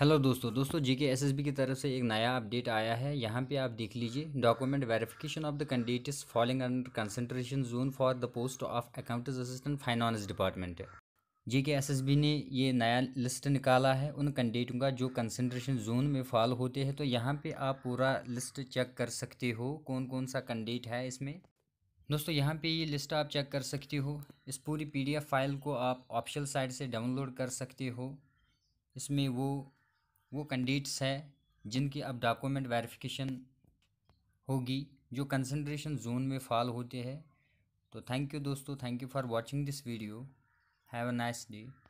hello दोस्तों दोस्तों जी के एस एस बी की तरफ से एक नया अपडेट आया है यहाँ पे आप देख लीजिए document verification of the candidates falling under concentration zone for the post of account assistant finance department G के एस एस बी ने ये नया लिस्ट निकाला है उन कैंडिडेटों का जो कंसनट्रेशन जोन में फॉल होते हैं तो यहाँ पर आप पूरा लिस्ट चेक कर सकते हो कौन कौन सा कैंडिडेट है इसमें दोस्तों यहाँ पे ये लिस्ट आप चेक कर सकते हो इस पूरी पीडीएफ फाइल को आप ऑप्शनल साइट से डाउनलोड कर सकते हो इसमें वो वो कैंडिडेट्स है जिनकी अब डॉक्यूमेंट वेरिफिकेशन होगी जो कंसनट्रेशन जोन में फॉल होते हैं तो थैंक यू दोस्तों thank you for watching this video have a nice day